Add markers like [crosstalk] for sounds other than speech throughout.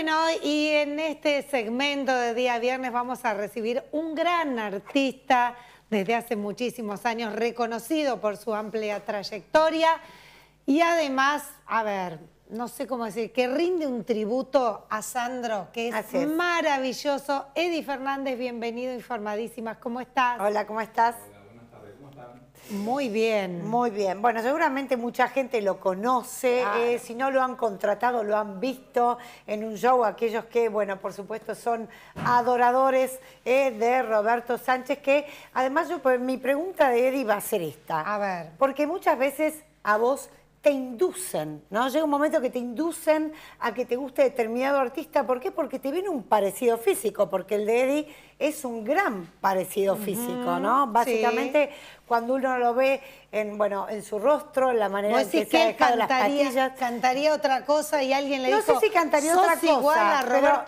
Bueno, y en este segmento de día viernes vamos a recibir un gran artista desde hace muchísimos años, reconocido por su amplia trayectoria y además, a ver, no sé cómo decir, que rinde un tributo a Sandro, que es, maravilloso. Eddie Fernández, bienvenido, informadísimas, ¿cómo estás? Hola, ¿cómo estás? Muy bien. Muy bien. Bueno, seguramente mucha gente lo conoce. Eh, si no lo han contratado, lo han visto en un show. Aquellos que, bueno, por supuesto, son adoradores eh, de Roberto Sánchez. Que además, pues, mi pregunta de Eddie va a ser esta. A ver. Porque muchas veces a vos te inducen, ¿no? Llega un momento que te inducen a que te guste determinado artista. ¿Por qué? Porque te viene un parecido físico, porque el de Eddie es un gran parecido físico, ¿no? Básicamente, cuando uno lo ve en, bueno, en su rostro, en la manera en que se ha dejado cantaría, cantaría otra cosa y alguien le no No sé si cantaría otra cosa, igual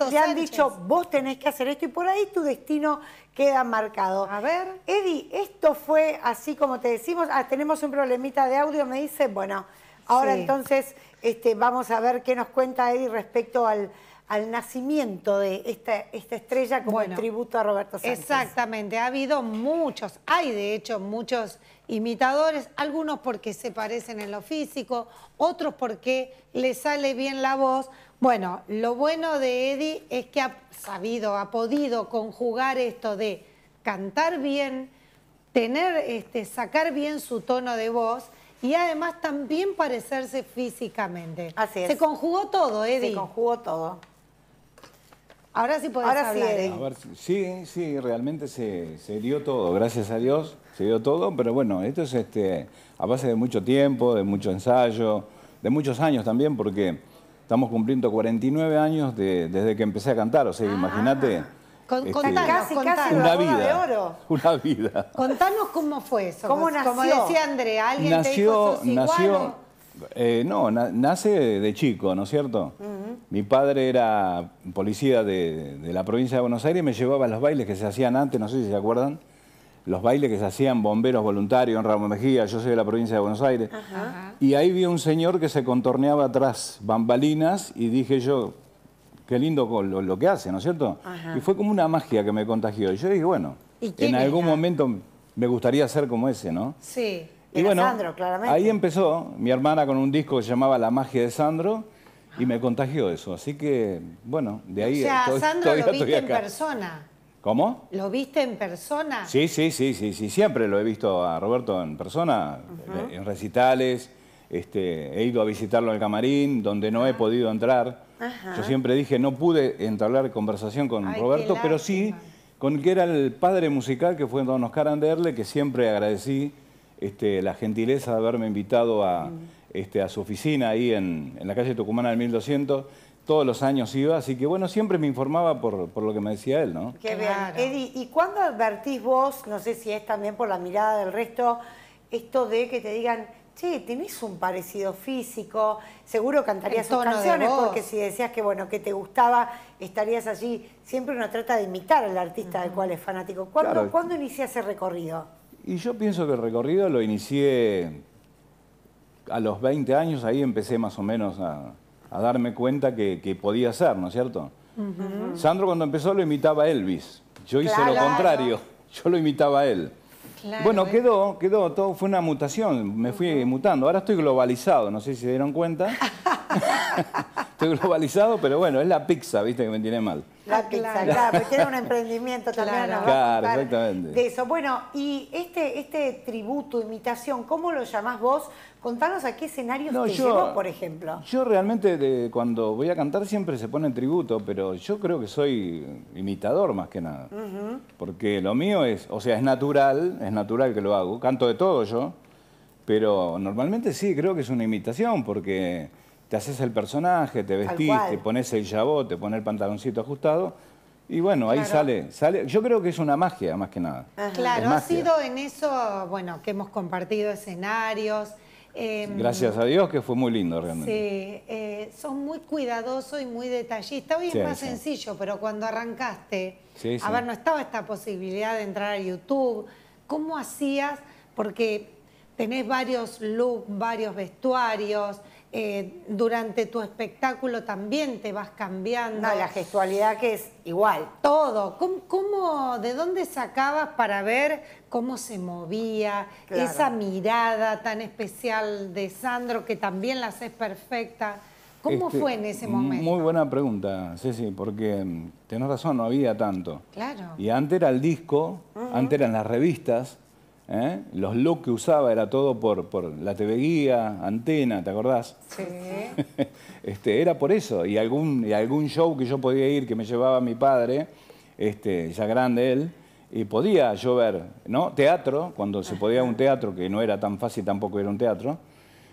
pero han dicho, vos tenés que hacer esto y por ahí tu destino queda marcado. A ver. Eddie, esto fue así como te decimos. Ah, tenemos un problemita de audio, me dice, bueno... Ahora entonces este, vamos a ver qué nos cuenta Eddie respecto al, al nacimiento de esta, esta estrella como tributo a Roberto Sánchez. Exactamente, ha habido muchos, hay de hecho muchos imitadores, algunos porque se parecen en lo físico, otros porque le sale bien la voz. Bueno, lo bueno de Eddie es que ha sabido, ha podido conjugar esto de cantar bien, tener, este, sacar bien su tono de voz y además también parecerse físicamente. Así es. Se conjugó todo, Eddie. Se conjugó todo. Ahora sí podés hablar, Sí, ¿eh? sí, sí, realmente se, dio todo, gracias a Dios, se dio todo, pero bueno, esto es este, a base de mucho tiempo, de mucho ensayo, de muchos años también, porque estamos cumpliendo 49 años desde que empecé a cantar, o sea, ah. imagínate. Con, este, casi, casi una vida, Una vida. Contanos cómo fue eso. ¿Cómo nació? Como decía André, alguien nació, te dijo, nació, igual, eh, no, nace de, chico, ¿no es cierto? Mi padre era policía de, la provincia de Buenos Aires y me llevaba a los bailes que se hacían antes, no sé si se acuerdan, los bailes que se hacían bomberos voluntarios en Ramón Mejía, yo soy de la provincia de Buenos Aires. Y ahí vi a un señor que se contorneaba atrás, bambalinas, y dije yo, qué lindo lo, lo que hace, ¿no es cierto? Y fue como una magia que me contagió. Y yo dije, bueno, en algún momento me gustaría ser como ese, ¿no? Sí y bueno, ahí empezó mi hermana con un disco que se llamaba La magia de Sandro y me contagió eso. Así que, bueno, de ahí... O sea, Sandro lo viste en persona. ¿Cómo? ¿Lo viste en persona? Sí, sí, sí, sí, sí. Siempre lo he visto a Roberto en persona, eh, en recitales. Este, he ido a visitarlo al camarín, donde no he ah. podido entrar. Yo siempre dije, no pude entablar conversación con Roberto, pero sí con el que era el padre musical, que fue Don Oscar Anderle, que siempre agradecí este, la gentileza de haberme invitado a, este, su oficina ahí en, la calle Tucumán al 1200 todos los años iba, así que bueno, siempre me informaba por, lo que me decía él, ¿no? Qué Eddie, ¿y cuándo advertís vos, no sé si es también por la mirada del resto, esto de que te digan, che, tenés un parecido físico, seguro cantarías tus canciones, porque si decías que bueno, que te gustaba, estarías allí. Siempre uno trata de imitar al artista del cual es fanático. ¿Cuándo, ¿cuándo inicia ese recorrido? Y yo pienso que el recorrido lo inicié a los 20 años, ahí empecé más o menos a, darme cuenta que, podía ser, ¿no es cierto? Sandro cuando empezó lo imitaba a Elvis, yo hice lo contrario, yo lo imitaba a él. bueno, quedó, quedó, todo fue una mutación, me fui mutando. Ahora estoy globalizado, no sé si se dieron cuenta. [laughs] Estoy globalizado, pero bueno, es la pizza, viste, que me tiene mal. La pizza, claro, porque era un emprendimiento también. Claro, exactamente. De eso. Bueno, y este, este tributo, imitación, ¿cómo lo llamás vos? Contanos a qué escenario te por ejemplo. Yo realmente cuando voy a cantar siempre se pone tributo, pero yo creo que soy imitador más que nada. Porque lo mío es, o sea, es natural, es natural que lo hago. Canto de todo yo, pero normalmente sí, creo que es una imitación, porque te haces el personaje, te vestís, te pones el jabón, te pones el pantaloncito ajustado. Y bueno, ahí sale, sale. Yo creo que es una magia, más que nada. Claro, ha sido en eso, bueno, que hemos compartido escenarios. Em, Gracias a Dios que fue muy lindo realmente. Sí, eh, son muy cuidadosos y muy detallistas. Hoy es más sencillo, pero cuando arrancaste, a ver, no estaba esta posibilidad de entrar a YouTube. ¿Cómo hacías? Porque tenés varios looks, varios vestuarios. Eh, durante tu espectáculo también te vas cambiando. No, la gestualidad que es igual. Todo. ¿Cómo, de dónde sacabas para ver cómo se movía? Esa mirada tan especial de Sandro, que también la haces perfecta. ¿Cómo este, fue en ese momento? Muy buena pregunta, Ceci, porque mm, tenés razón, no había tanto. Claro. Y antes era el disco, antes eran las revistas, ¿eh? Los looks que usaba era todo por, la TV Guía, antena, ¿te acordás? Sí. [laughs] este, era por eso. Y algún, show que yo podía ir, que me llevaba mi padre, este, ya grande él, y podía yo ver, ¿no? Teatro, cuando se podía un teatro, que no era tan fácil tampoco era un teatro.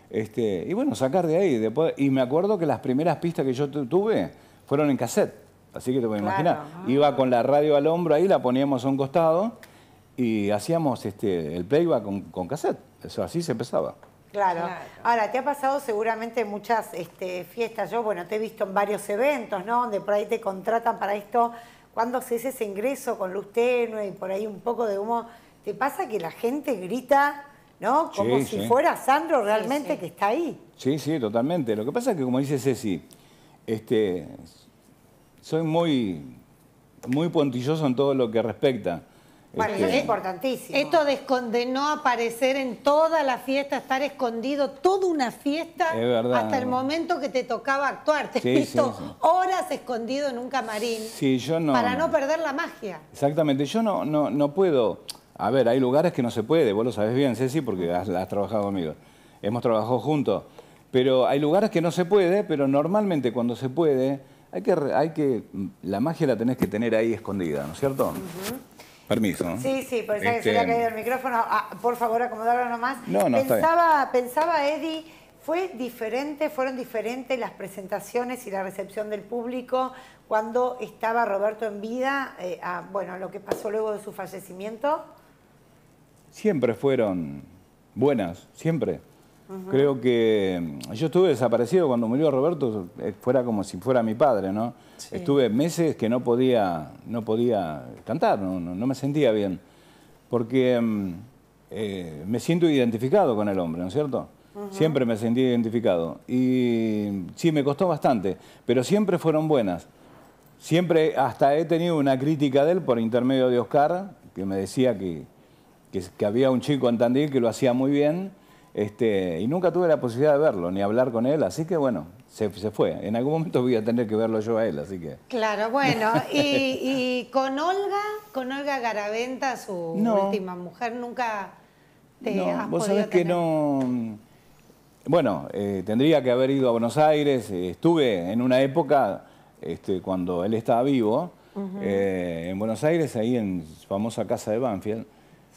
Este, y bueno, sacar de ahí. y me acuerdo que las primeras pistas que yo tuve fueron en cassette. Así que te puedes imaginar. Iba con la radio al hombro, ahí la poníamos a un costado y hacíamos este, el playback con, con cassette. Eso, así se empezaba. Claro. Ahora, te ha pasado seguramente muchas este, fiestas. Yo, bueno, te he visto en varios eventos, ¿no? Donde por ahí te contratan para esto. Cuando haces ese ingreso con luz tenue y por ahí un poco de humo, ¿te pasa que la gente grita, ¿no? Como si fuera Sandro realmente que está ahí. Sí, sí, totalmente. Lo que pasa es que, como dice Ceci, este, soy muy, muy puntilloso en todo lo que respecta bueno, este, eso es importantísimo. Esto descondenó aparecer en toda la fiesta, estar escondido, toda una fiesta, hasta el momento que te tocaba actuar. Te sí, horas escondido en un camarín para no perder la magia. Exactamente, yo no, no, no puedo... A ver, hay lugares que no se puede, vos lo sabés bien, Ceci, porque has, trabajado conmigo. Hemos trabajado juntos. Pero hay lugares que no se puede, pero normalmente cuando se puede, hay que, hay que, mm, la magia la tenés que tener ahí escondida, ¿no es cierto? Permiso. Sí, sí, por eso que se le ha este, caído el micrófono. Ah, por favor, acomodarlo nomás. No, no, pensaba, pensaba, Eddie, ¿fue diferente, fueron diferentes las presentaciones y la recepción del público cuando estaba Roberto en vida eh, a bueno, lo que pasó luego de su fallecimiento? Siempre fueron buenas, siempre. Creo que mm, yo estuve desaparecido cuando murió Roberto, eh, fuera como si fuera mi padre, ¿no? Estuve meses que no podía, no podía cantar, no, me sentía bien, porque mm, eh, me siento identificado con el hombre, ¿no es cierto? Siempre me sentí identificado. Y mm, sí, me costó bastante, pero siempre fueron buenas. Siempre, hasta he tenido una crítica de él por intermedio de Oscar, que me decía que, que, que había un chico en Tandil que lo hacía muy bien este, y nunca tuve la posibilidad de verlo ni hablar con él, así que bueno, se, fue. En algún momento voy a tener que verlo yo a él, así que. Claro, bueno. [laughs] ¿Y, con Olga, con Olga Garaventa, su última mujer, nunca te no, Vos sabés que no. Mm, bueno, eh, tendría que haber ido a Buenos Aires. Eh, estuve en una época, este, cuando él estaba vivo, eh, en Buenos Aires, ahí en su famosa casa de Banfield.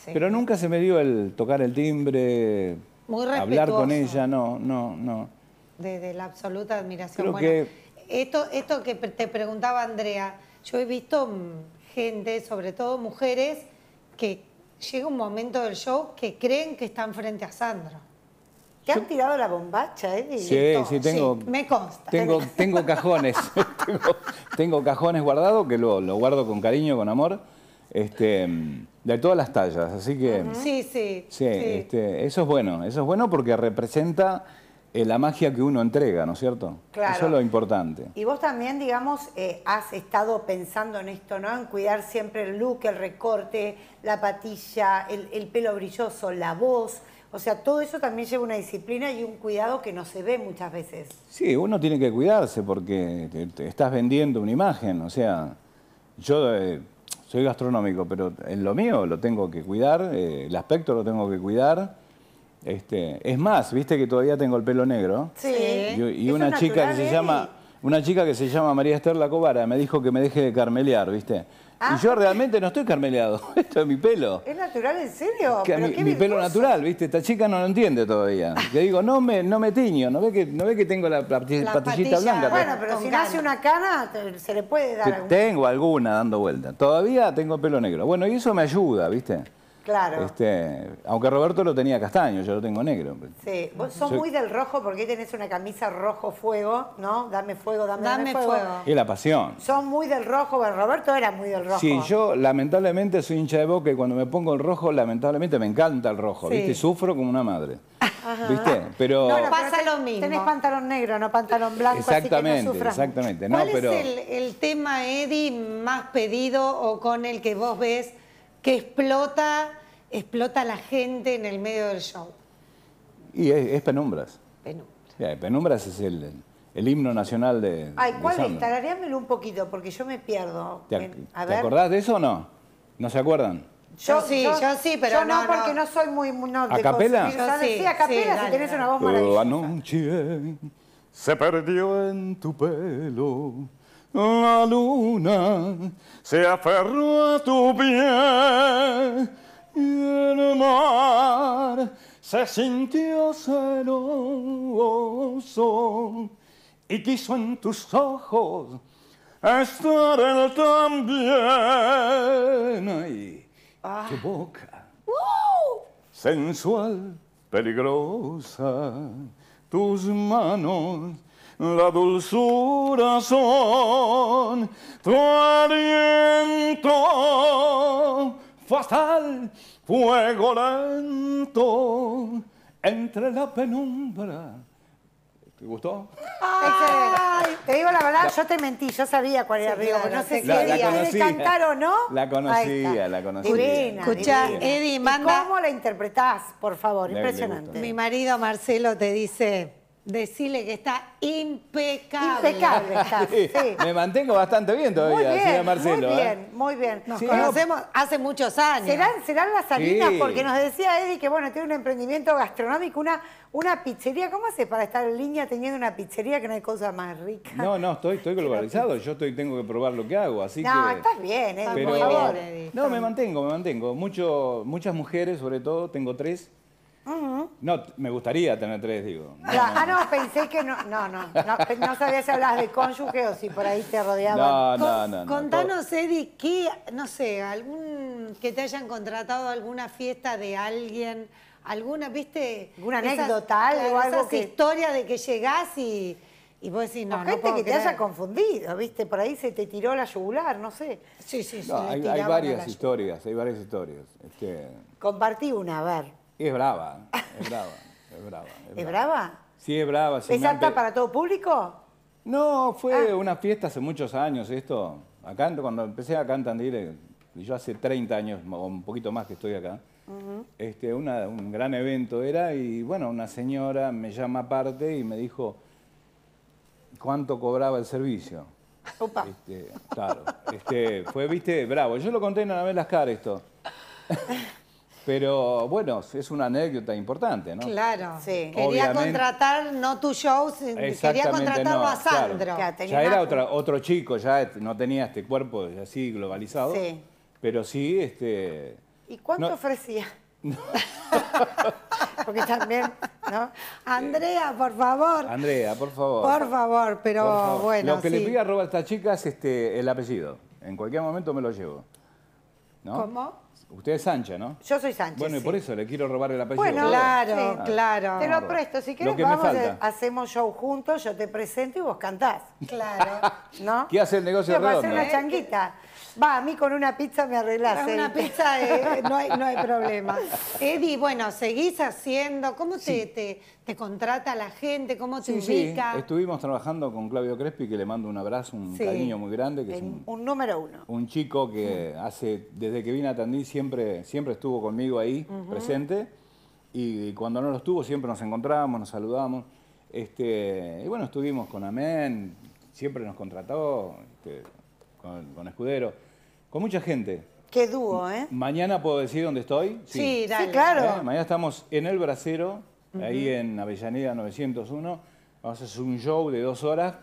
Pero nunca se me dio el tocar el timbre, muy hablar con ella, no, no, no. Desde la absoluta admiración. bueno, esto, que te preguntaba Andrea, yo he visto gente, sobre todo mujeres, que llega un momento del show que creen que están frente a Sandro. Te han tirado la bombacha, ¿eh? Sí, sí, tengo. me consta. Tengo, cajones. [laughs] tengo, cajones guardados que lo, lo guardo con cariño, con amor este, de todas las tallas, así que... Sí, sí. Sí, este, eso es bueno, eso es bueno porque representa eh, la magia que uno entrega, ¿no es cierto? Claro. Eso es lo importante. Y vos también, digamos, eh, has estado pensando en esto, ¿no? En cuidar siempre el look, el recorte, la patilla, el, pelo brilloso, la voz. O sea, todo eso también lleva una disciplina y un cuidado que no se ve muchas veces. Sí, uno tiene que cuidarse porque estás vendiendo una imagen. O sea, yo eh, soy gastronómico, pero en lo mío lo tengo que cuidar, eh, el aspecto lo tengo que cuidar. Este, es más, viste que todavía tengo el pelo negro. Sí. Y, una chica que se llama, eh. una chica que se llama María Esther Lacobara me dijo que me deje de carmelear, viste. Y yo realmente no estoy carmeleado, [laughs] esto es mi pelo. ¿Es natural en serio? mi, pelo natural, ¿viste? Esta chica no lo entiende todavía. Le [laughs] digo, no me, no me tiño, ¿no ve que, no ve que tengo la, patillita blanca? Bueno, pero si nace una cana, se le puede dar alguna. Tengo alguna dando vuelta. Todavía tengo pelo negro. Bueno, y eso me ayuda, ¿viste? Claro. Este, aunque Roberto lo tenía castaño, yo lo tengo negro. Sí, vos sos muy del rojo porque tenés una camisa rojo fuego, ¿no? Dame fuego, dame, dame fuego. Es la pasión. Son muy del rojo, bueno, Roberto era muy del rojo. Sí, yo lamentablemente soy hincha de boca y cuando me pongo el rojo, lamentablemente me encanta el rojo, ¿viste? Sufro como una madre. ¿Viste? Pero. No, pasa lo mismo. Tenés pantalón negro, no pantalón blanco. Exactamente, exactamente. No, ¿Cuál es el, el tema, Eddie, más pedido o con el que vos ves que explota explota la gente en el medio del show. Y es, Penumbras. Penumbras. es el, himno nacional de. Ay, ¿cuál de es? un poquito porque yo me pierdo. ¿Te, acordás de eso o no? ¿No se acuerdan? Yo, sí, yo, sí, pero yo no, porque no soy muy no, ¿A capela? sí, sí, a capela si tenés una voz maravillosa. La se perdió en tu pelo. La luna se aferró a tu piel y el mar se sintió celoso y quiso en tus ojos estar él también. Ahí, tu boca, sensual, peligrosa, tus manos, la dulzura son, tu aliento fue el fuego lento entre la penumbra. ¿Te gustó? ¡Ay! Te digo la verdad, yo te mentí, yo sabía cuál era Sí, Río, no sé si cantar o no. La conocía, la conocía. Divina, Escuchá, Eddie, manda- ¿Cómo la interpretás, por favor? Impresionante. Mi marido Marcelo te dice, decirle que está impecable. Impecable está. [laughs] Sí, Me mantengo bastante bien todavía, muy bien, Marcelo. Muy ¿eh? bien, muy bien. Nos conocemos hace muchos años. Serán, las salinas, porque nos decía Eddie que bueno, tiene un emprendimiento gastronómico, una, una pizzería. ¿Cómo hace para estar en línea teniendo una pizzería que no hay cosa más rica? No, no, estoy, estoy globalizado, yo estoy, tengo que probar lo que hago, así no, estás bien, Eddie, muy No, me mantengo, me mantengo. Mucho, muchas mujeres, sobre todo, tengo tres no, me gustaría tener tres, digo. ah, no, pensé que no. No, no. No, no sabía si de cónyuge o si por ahí te rodeaban. No, no, no. Contanos, Eddie, ¿qué, no sé, algún que te hayan contratado alguna fiesta de alguien? ¿Alguna, viste? ¿Alguna anécdota? o algo historia de que llegás y, y vos decís, no, gente no que te haya confundido, viste, por ahí se te tiró la yugular, no sé. Sí, sí, sí. hay, varias historias, hay varias historias. Este. Compartí una, a ver. Es brava, es brava, es brava. ¿Es, brava? Sí, es brava. ¿Es apta para todo público? No, fue ah. una fiesta hace muchos años esto. Acá, cuando empecé a cantar, y yo hace 30 años o un poquito más que estoy acá, este, un gran evento era y bueno, una señora me llama aparte y me dijo cuánto cobraba el servicio. Opa. Este, claro, este, fue, viste, bravo. Yo lo conté en la vez las esto. [laughs] Pero bueno, es una anécdota importante, ¿no? Claro. Quería contratar, no tu show, quería contratarlo a Sandro. Ya, era otro chico, ya no tenía este cuerpo así globalizado. Sí. Pero sí, este. ¿Y cuánto ofrecía? [laughs] Porque también, ¿no? Andrea, por favor. Andrea, por favor. Por favor, pero bueno. Lo que le pido a Roba a esta chica es este, el apellido. En cualquier momento me lo llevo. ¿no? ¿Cómo? Usted es Sánchez, ¿no? Yo soy Sánchez. Bueno, y por eso le quiero robar el apellido. Bueno, claro, claro. Te lo presto, si quieres vamos, a, hacemos show juntos, yo te presento y vos cantás. Claro. ¿No? ¿Qué hace el negocio yo a Hacer una changuita. Va, a mí con una pizza me arreglás. Con una pizza eh, [laughs] no, hay, problema. Eddie, bueno, seguís haciendo. ¿Cómo te, te, contrata la gente? ¿Cómo te ubica? Estuvimos trabajando con Claudio Crespi, que le mando un abrazo, un cariño muy grande. Que es un, número uno. Un chico que hace, desde que vine a Tandil, siempre, siempre estuvo conmigo ahí, presente. Y, cuando no lo estuvo, siempre nos encontrábamos, nos saludábamos. Este, y bueno, estuvimos con Amén, siempre nos contrató. Este, con, Escudero, con mucha gente. Qué dúo, ¿eh? Mañana puedo decir dónde estoy. Sí, claro. ¿Eh? Mañana estamos en El Bracero, ahí en Avellaneda 901. Vamos a hacer un show de dos horas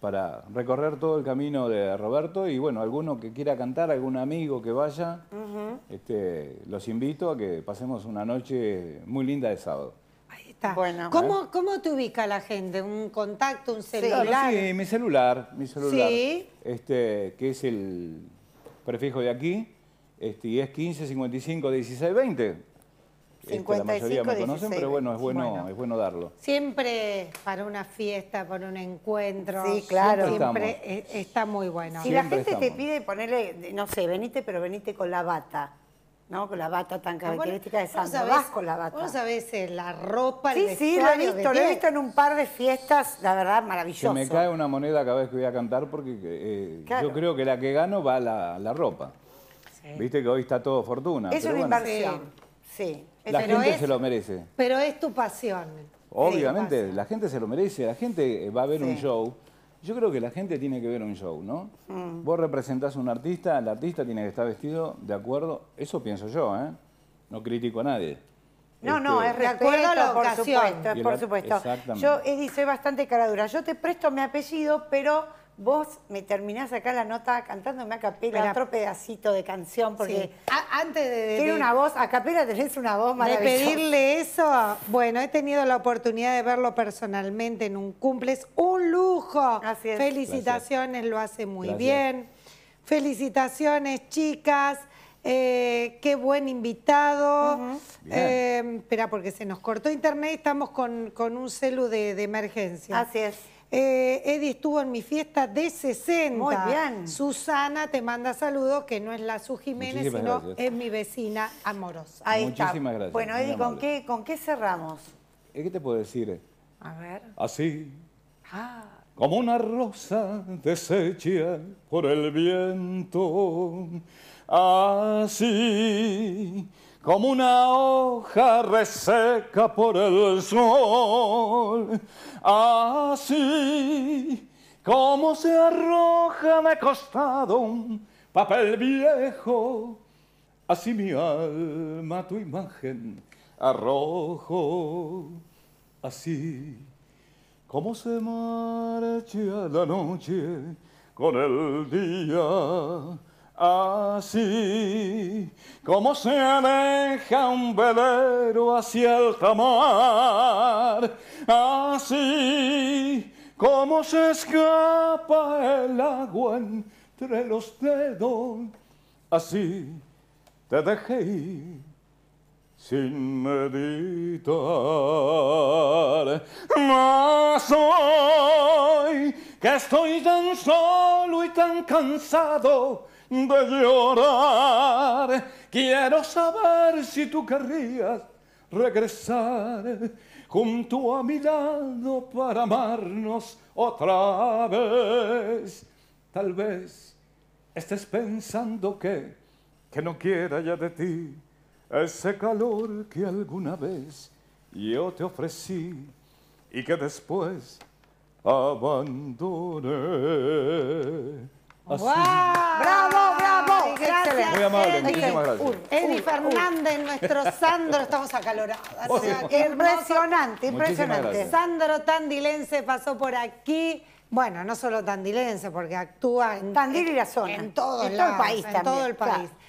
para recorrer todo el camino de Roberto y bueno, alguno que quiera cantar, algún amigo que vaya, este, los invito a que pasemos una noche muy linda de sábado. Ahí está. Bueno. ¿Cómo, ¿Cómo, te ubica la gente? ¿Un contacto, un celular? sí, mi celular, mi celular. Este, que es el prefijo de aquí, este, y es 15 55 16 20. la mayoría me conocen, pero bueno es, bueno, darlo. Siempre para una fiesta, para un encuentro. Sí, claro. Siempre, e, está muy bueno. Si la gente te pide ponerle, no sé, venite, pero venite con la bata. ¿no? Con la bata tan ah, característica de Santa la bata. Vos sabés eh, la ropa, Sí, sí, lo he visto, lo he visto en un par de fiestas, la verdad, maravilloso. me cae una moneda cada vez que voy a cantar porque eh, yo creo que la que gano va la, la ropa. Viste que hoy está todo fortuna. eso Es inversión, sí. La eh, gente se lo merece. Pero es tu pasión. Obviamente, la gente se lo merece. La gente va a ver un show yo creo que la gente tiene que ver un show, ¿no? Mm. Vos representás a un artista, el artista tiene que estar vestido de acuerdo, eso pienso yo, ¿eh? No critico a nadie. No, no, este, es respeto, la por supuesto, por supuesto. Exactamente. Yo, soy bastante caradura. Yo te presto mi apellido, pero vos me terminás acá la nota cantándome a capela otro pedacito de canción, porque antes de, tiene una voz, a capela tenés una voz maravillosa. De pedirle eso, bueno, he tenido la oportunidad de verlo personalmente en un cumple, es un lujo. Así es. Felicitaciones, lo hace muy bien. Felicitaciones, chicas. Eh, qué buen invitado. Eh, espera, porque se nos cortó internet, estamos con, un celu de emergencia. Así es. Eh, Eddie estuvo en mi fiesta de 60. Muy bien. Susana te manda saludos, que no es la su Jiménez, sino es mi vecina amorosa. Ahí Muchísimas gracias. Bueno, Eddie, ¿con qué, cerramos? Eh, ¿Qué te puedo decir? A ver. Así. Ah. Como una rosa deshecha por el viento. Así como una hoja reseca por el sol. Así como se arroja de costado un papel viejo, así mi alma tu imagen arrojo. Así como se marcha la noche con el día Así como se aleja un velero hacia el mar, así como se escapa el agua entre los dedos, así te dejé ir sin meditar. más hoy que estoy tan solo y tan cansado, de llorar. Quiero saber si tú querrías regresar junto a mi lado para amarnos otra vez. Tal vez estés pensando que, que no quiera ya de ti ese calor que alguna vez yo te ofrecí y que después abandoné. Eddie Fernández, nuestro Sandro, estamos acalorados. [laughs] Oh, [laughs] impresionante, impresionante. Sandro Tandilense pasó por aquí. Bueno, no solo tandilense, porque actúa en Tandil y la zona. En todo, el país